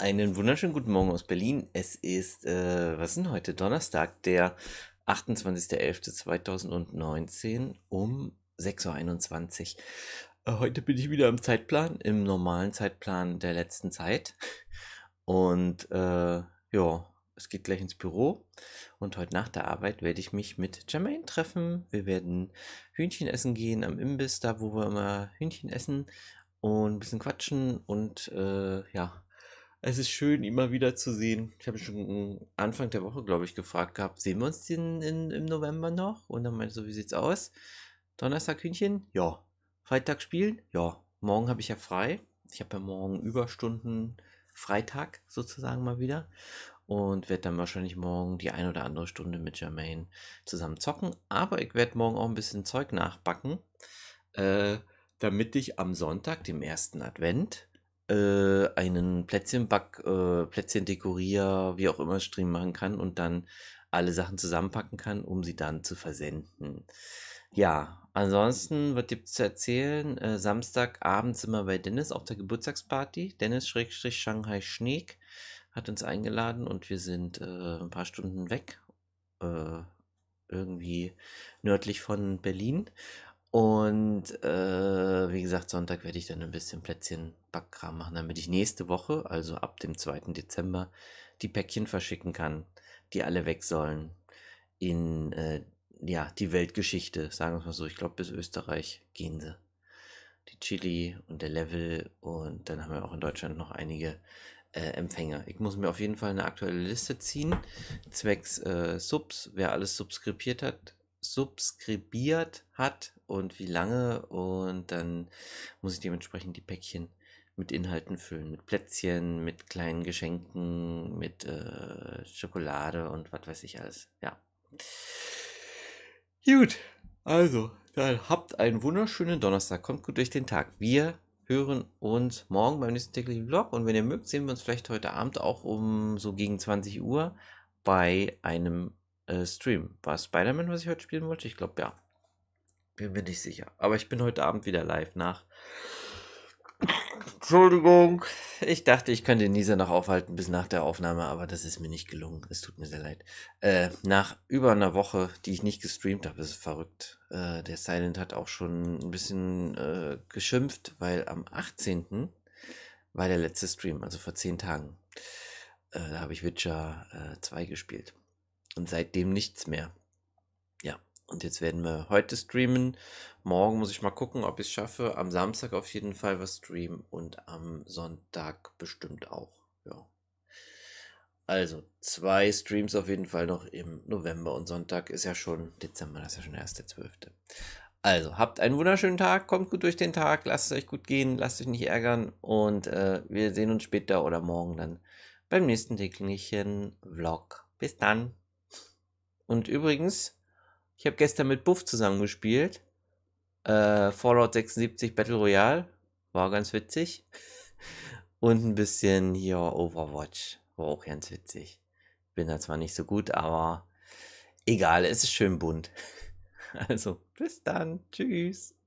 Einen wunderschönen guten Morgen aus Berlin. Es ist, äh, was ist denn heute? Donnerstag, der 28.11.2019 um 6.21 Uhr. Äh, heute bin ich wieder im Zeitplan, im normalen Zeitplan der letzten Zeit. Und äh, ja, es geht gleich ins Büro. Und heute nach der Arbeit werde ich mich mit Jermaine treffen. Wir werden Hühnchen essen gehen am Imbiss, da wo wir immer Hühnchen essen. Und ein bisschen quatschen und äh, ja es ist schön, immer wieder zu sehen. Ich habe schon Anfang der Woche, glaube ich, gefragt gehabt, sehen wir uns den in, im November noch? Und dann meinte so, wie sieht's aus? Donnerstag Hühnchen? Ja. Freitag spielen? Ja. Morgen habe ich ja frei. Ich habe ja morgen Überstunden Freitag sozusagen mal wieder. Und werde dann wahrscheinlich morgen die ein oder andere Stunde mit Jermaine zusammen zocken. Aber ich werde morgen auch ein bisschen Zeug nachbacken, äh, damit ich am Sonntag, dem ersten Advent, äh, einen Plätzchenback, äh, Plätzchendekorier, wie auch immer Stream machen kann und dann alle Sachen zusammenpacken kann, um sie dann zu versenden. Ja, ansonsten, was gibt's zu erzählen? Äh, Samstagabend sind wir bei Dennis auf der Geburtstagsparty. Dennis Schrägstrich Shanghai Schneek hat uns eingeladen und wir sind äh, ein paar Stunden weg. Äh, irgendwie nördlich von Berlin und äh, wie gesagt, Sonntag werde ich dann ein bisschen Plätzchen Backkram machen, damit ich nächste Woche, also ab dem 2. Dezember, die Päckchen verschicken kann, die alle weg sollen in äh, ja, die Weltgeschichte, sagen wir es mal so. Ich glaube, bis Österreich gehen sie. Die Chili und der Level und dann haben wir auch in Deutschland noch einige äh, Empfänger. Ich muss mir auf jeden Fall eine aktuelle Liste ziehen, zwecks äh, Subs, wer alles subskribiert hat, subskribiert hat und wie lange. Und dann muss ich dementsprechend die Päckchen mit Inhalten füllen, mit Plätzchen, mit kleinen Geschenken, mit äh, Schokolade und was weiß ich alles. Ja. Gut, also, dann habt einen wunderschönen Donnerstag. Kommt gut durch den Tag. Wir hören uns morgen beim nächsten täglichen Vlog und wenn ihr mögt, sehen wir uns vielleicht heute Abend auch um so gegen 20 Uhr bei einem äh, Stream. War es Spider-Man, was ich heute spielen wollte? Ich glaube ja. Bin mir nicht sicher. Aber ich bin heute Abend wieder live nach. Entschuldigung. Ich dachte, ich könnte Nisa noch aufhalten bis nach der Aufnahme, aber das ist mir nicht gelungen. Es tut mir sehr leid. Äh, nach über einer Woche, die ich nicht gestreamt habe, ist es verrückt. Äh, der Silent hat auch schon ein bisschen äh, geschimpft, weil am 18. war der letzte Stream, also vor zehn Tagen. Äh, da habe ich Witcher 2 äh, gespielt und seitdem nichts mehr. Ja, und jetzt werden wir heute streamen. Morgen muss ich mal gucken, ob ich es schaffe. Am Samstag auf jeden Fall was streamen und am Sonntag bestimmt auch. Ja. Also zwei Streams auf jeden Fall noch im November und Sonntag ist ja schon Dezember, das ist ja schon der 1.12. Also habt einen wunderschönen Tag, kommt gut durch den Tag, lasst es euch gut gehen, lasst euch nicht ärgern und äh, wir sehen uns später oder morgen dann beim nächsten täglichen Vlog. Bis dann! Und übrigens, ich habe gestern mit Buff zusammengespielt. Äh, Fallout 76 Battle Royale. War ganz witzig. Und ein bisschen hier Overwatch. War auch ganz witzig. Bin da zwar nicht so gut, aber egal, es ist schön bunt. Also, bis dann. Tschüss.